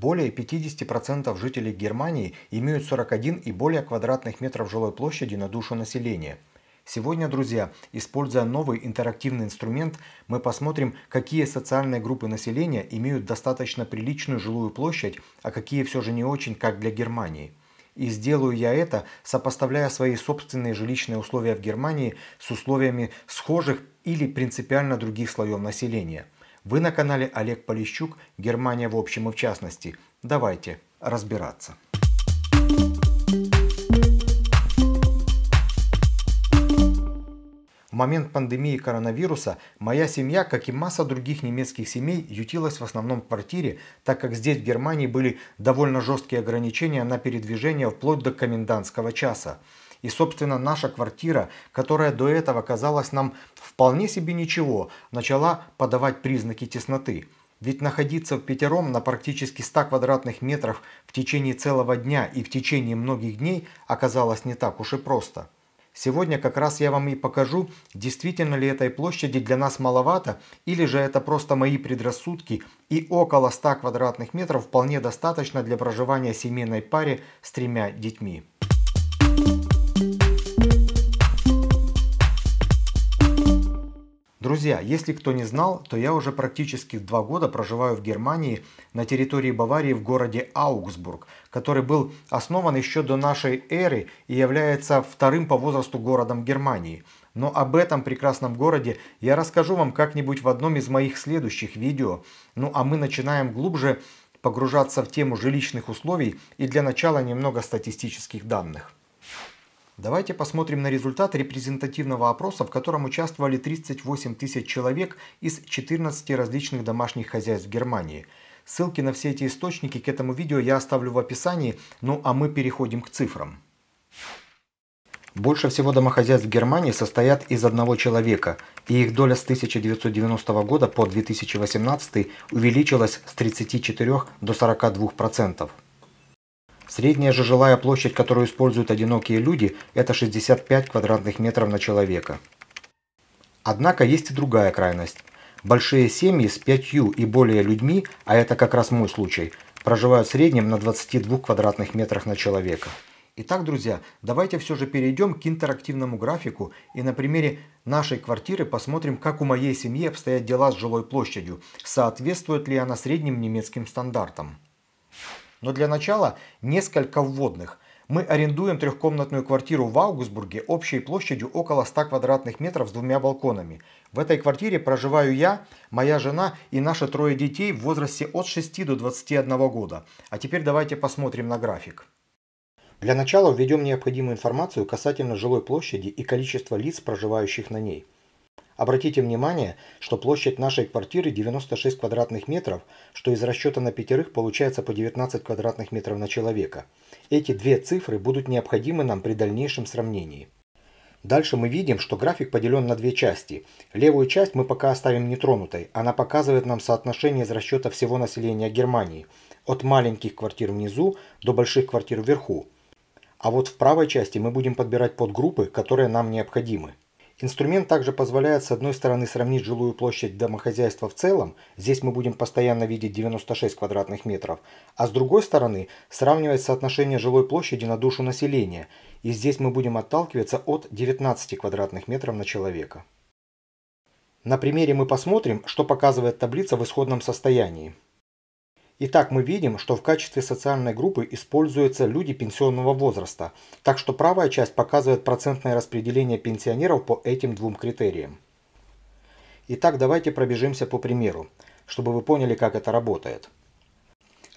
Более 50% жителей Германии имеют 41 и более квадратных метров жилой площади на душу населения. Сегодня, друзья, используя новый интерактивный инструмент, мы посмотрим, какие социальные группы населения имеют достаточно приличную жилую площадь, а какие все же не очень, как для Германии. И сделаю я это, сопоставляя свои собственные жилищные условия в Германии с условиями схожих или принципиально других слоев населения – вы на канале Олег Полищук, Германия в общем и в частности. Давайте разбираться. В момент пандемии коронавируса моя семья, как и масса других немецких семей, ютилась в основном в квартире, так как здесь в Германии были довольно жесткие ограничения на передвижение вплоть до комендантского часа. И, собственно, наша квартира, которая до этого казалась нам вполне себе ничего, начала подавать признаки тесноты. Ведь находиться в пятером на практически 100 квадратных метров в течение целого дня и в течение многих дней оказалось не так уж и просто. Сегодня как раз я вам и покажу, действительно ли этой площади для нас маловато, или же это просто мои предрассудки, и около 100 квадратных метров вполне достаточно для проживания семейной паре с тремя детьми. Друзья, если кто не знал, то я уже практически два года проживаю в Германии на территории Баварии в городе Аугсбург, который был основан еще до нашей эры и является вторым по возрасту городом Германии. Но об этом прекрасном городе я расскажу вам как-нибудь в одном из моих следующих видео. Ну а мы начинаем глубже погружаться в тему жилищных условий и для начала немного статистических данных. Давайте посмотрим на результат репрезентативного опроса, в котором участвовали 38 тысяч человек из 14 различных домашних хозяйств Германии. Ссылки на все эти источники к этому видео я оставлю в описании, ну а мы переходим к цифрам. Больше всего домохозяйств в Германии состоят из одного человека, и их доля с 1990 года по 2018 увеличилась с 34 до 42%. Средняя же жилая площадь, которую используют одинокие люди, это 65 квадратных метров на человека. Однако есть и другая крайность. Большие семьи с пятью и более людьми, а это как раз мой случай, проживают в среднем на 22 квадратных метрах на человека. Итак, друзья, давайте все же перейдем к интерактивному графику и на примере нашей квартиры посмотрим, как у моей семьи обстоят дела с жилой площадью, соответствует ли она средним немецким стандартам. Но для начала несколько вводных. Мы арендуем трехкомнатную квартиру в Аугсбурге общей площадью около 100 квадратных метров с двумя балконами. В этой квартире проживаю я, моя жена и наши трое детей в возрасте от 6 до 21 года. А теперь давайте посмотрим на график. Для начала введем необходимую информацию касательно жилой площади и количества лиц, проживающих на ней – Обратите внимание, что площадь нашей квартиры 96 квадратных метров, что из расчета на пятерых получается по 19 квадратных метров на человека. Эти две цифры будут необходимы нам при дальнейшем сравнении. Дальше мы видим, что график поделен на две части. Левую часть мы пока оставим нетронутой. Она показывает нам соотношение из расчета всего населения Германии. От маленьких квартир внизу до больших квартир вверху. А вот в правой части мы будем подбирать подгруппы, которые нам необходимы. Инструмент также позволяет с одной стороны сравнить жилую площадь домохозяйства в целом, здесь мы будем постоянно видеть 96 квадратных метров, а с другой стороны сравнивать соотношение жилой площади на душу населения, и здесь мы будем отталкиваться от 19 квадратных метров на человека. На примере мы посмотрим, что показывает таблица в исходном состоянии. Итак, мы видим, что в качестве социальной группы используются люди пенсионного возраста, так что правая часть показывает процентное распределение пенсионеров по этим двум критериям. Итак, давайте пробежимся по примеру, чтобы вы поняли, как это работает.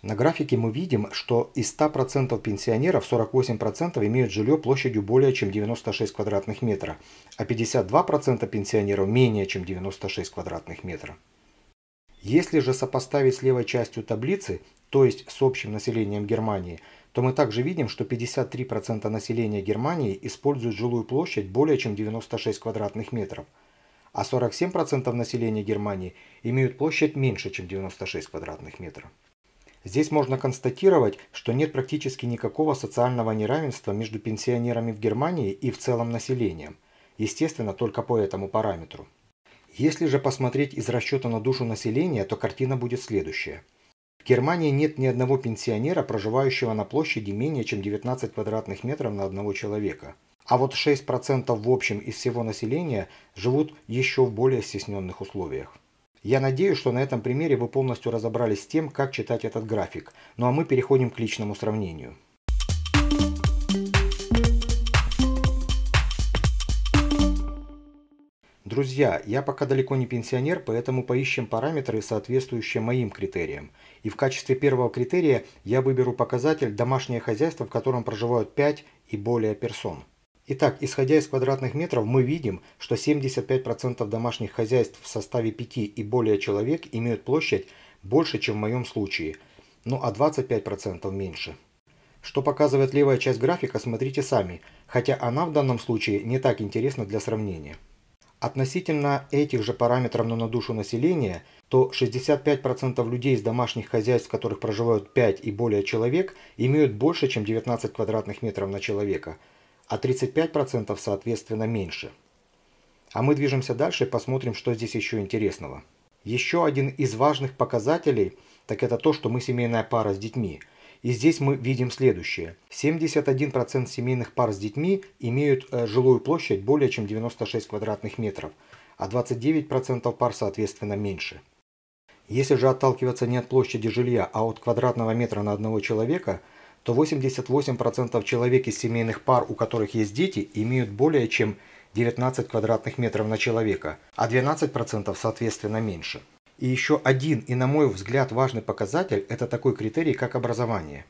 На графике мы видим, что из 100% пенсионеров 48% имеют жилье площадью более чем 96 квадратных метра, а 52% пенсионеров менее чем 96 квадратных метров. Если же сопоставить с левой частью таблицы, то есть с общим населением Германии, то мы также видим, что 53% населения Германии используют жилую площадь более чем 96 квадратных метров, а 47% населения Германии имеют площадь меньше, чем 96 квадратных метров. Здесь можно констатировать, что нет практически никакого социального неравенства между пенсионерами в Германии и в целом населением, естественно, только по этому параметру. Если же посмотреть из расчета на душу населения, то картина будет следующая. В Германии нет ни одного пенсионера, проживающего на площади менее чем 19 квадратных метров на одного человека. А вот 6% в общем из всего населения живут еще в более стесненных условиях. Я надеюсь, что на этом примере вы полностью разобрались с тем, как читать этот график. Ну а мы переходим к личному сравнению. Друзья, я пока далеко не пенсионер, поэтому поищем параметры, соответствующие моим критериям. И в качестве первого критерия я выберу показатель «Домашнее хозяйство, в котором проживают 5 и более персон». Итак, исходя из квадратных метров, мы видим, что 75% домашних хозяйств в составе 5 и более человек имеют площадь больше, чем в моем случае, ну а 25% меньше. Что показывает левая часть графика, смотрите сами, хотя она в данном случае не так интересна для сравнения. Относительно этих же параметров на душу населения, то 65% людей из домашних хозяйств, в которых проживают 5 и более человек, имеют больше, чем 19 квадратных метров на человека, а 35% соответственно меньше. А мы движемся дальше и посмотрим, что здесь еще интересного. Еще один из важных показателей, так это то, что мы семейная пара с детьми – и здесь мы видим следующее. 71% семейных пар с детьми имеют э, жилую площадь более чем 96 квадратных метров, а 29% пар, соответственно, меньше. Если же отталкиваться не от площади жилья, а от квадратного метра на одного человека, то 88% человек из семейных пар, у которых есть дети, имеют более чем 19 квадратных метров на человека, а 12% соответственно меньше. И еще один, и на мой взгляд важный показатель, это такой критерий, как образование.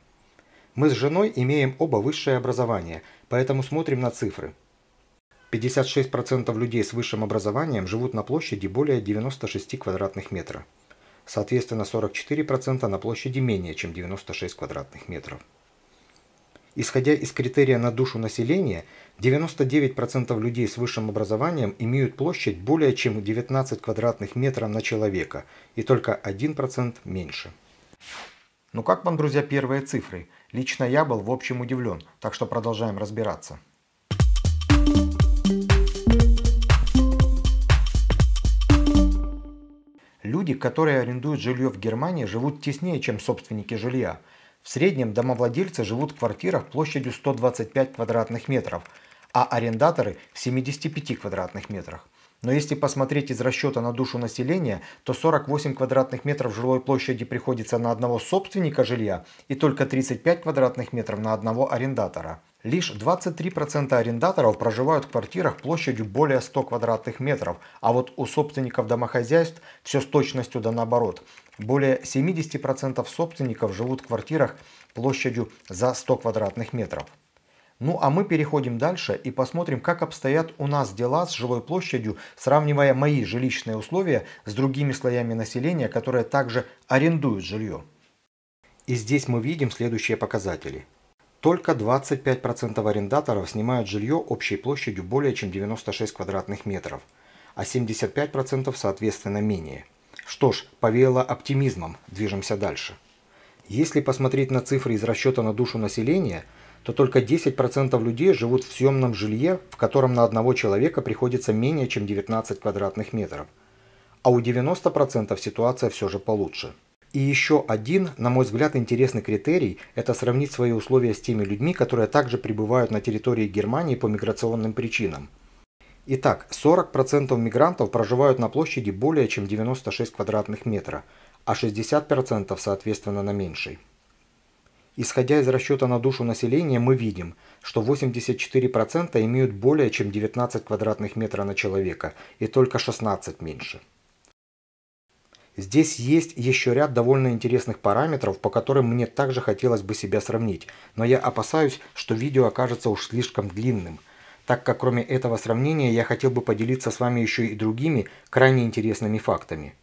Мы с женой имеем оба высшее образование, поэтому смотрим на цифры. 56% людей с высшим образованием живут на площади более 96 квадратных метров. Соответственно, 44% на площади менее чем 96 квадратных метров. Исходя из критерия на душу населения, 99% людей с высшим образованием имеют площадь более чем 19 квадратных метров на человека, и только 1% меньше. Ну как вам, друзья, первые цифры? Лично я был в общем удивлен, так что продолжаем разбираться. Люди, которые арендуют жилье в Германии, живут теснее, чем собственники жилья – в среднем домовладельцы живут в квартирах площадью 125 квадратных метров, а арендаторы в 75 квадратных метрах. Но если посмотреть из расчета на душу населения, то 48 квадратных метров жилой площади приходится на одного собственника жилья и только 35 квадратных метров на одного арендатора. Лишь 23% арендаторов проживают в квартирах площадью более 100 квадратных метров, а вот у собственников домохозяйств все с точностью да наоборот. Более 70% собственников живут в квартирах площадью за 100 квадратных метров. Ну а мы переходим дальше и посмотрим, как обстоят у нас дела с жилой площадью, сравнивая мои жилищные условия с другими слоями населения, которые также арендуют жилье. И здесь мы видим следующие показатели. Только 25% арендаторов снимают жилье общей площадью более чем 96 квадратных метров, а 75% соответственно менее. Что ж, повеяло оптимизмом, движемся дальше. Если посмотреть на цифры из расчета на душу населения, то только 10% людей живут в съемном жилье, в котором на одного человека приходится менее чем 19 квадратных метров. А у 90% ситуация все же получше. И еще один, на мой взгляд, интересный критерий – это сравнить свои условия с теми людьми, которые также прибывают на территории Германии по миграционным причинам. Итак, 40% мигрантов проживают на площади более чем 96 квадратных метра, а 60% соответственно на меньшей. Исходя из расчета на душу населения, мы видим, что 84% имеют более чем 19 квадратных метра на человека и только 16 меньше. Здесь есть еще ряд довольно интересных параметров, по которым мне также хотелось бы себя сравнить, но я опасаюсь, что видео окажется уж слишком длинным, так как кроме этого сравнения я хотел бы поделиться с вами еще и другими крайне интересными фактами.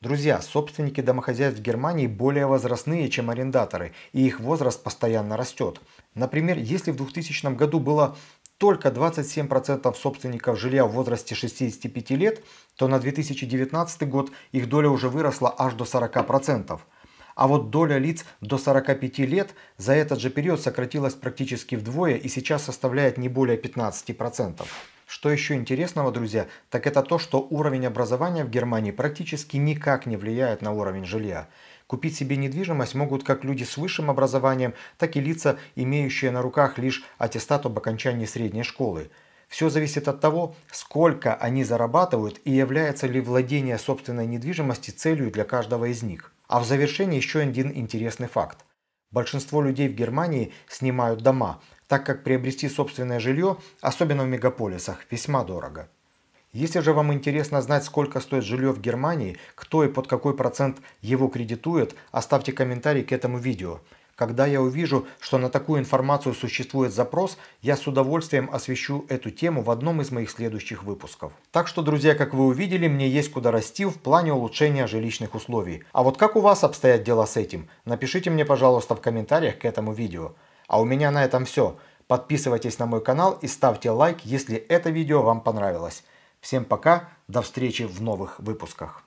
Друзья, собственники домохозяйств в Германии более возрастные, чем арендаторы, и их возраст постоянно растет. Например, если в 2000 году было только 27% собственников жилья в возрасте 65 лет, то на 2019 год их доля уже выросла аж до 40%. А вот доля лиц до 45 лет за этот же период сократилась практически вдвое и сейчас составляет не более 15%. Что еще интересного, друзья, так это то, что уровень образования в Германии практически никак не влияет на уровень жилья. Купить себе недвижимость могут как люди с высшим образованием, так и лица, имеющие на руках лишь аттестат об окончании средней школы. Все зависит от того, сколько они зарабатывают и является ли владение собственной недвижимости целью для каждого из них. А в завершении еще один интересный факт. Большинство людей в Германии снимают дома, так как приобрести собственное жилье, особенно в мегаполисах, весьма дорого. Если же вам интересно знать, сколько стоит жилье в Германии, кто и под какой процент его кредитует, оставьте комментарий к этому видео. Когда я увижу, что на такую информацию существует запрос, я с удовольствием освещу эту тему в одном из моих следующих выпусков. Так что, друзья, как вы увидели, мне есть куда расти в плане улучшения жилищных условий. А вот как у вас обстоят дела с этим? Напишите мне, пожалуйста, в комментариях к этому видео. А у меня на этом все. Подписывайтесь на мой канал и ставьте лайк, если это видео вам понравилось. Всем пока, до встречи в новых выпусках.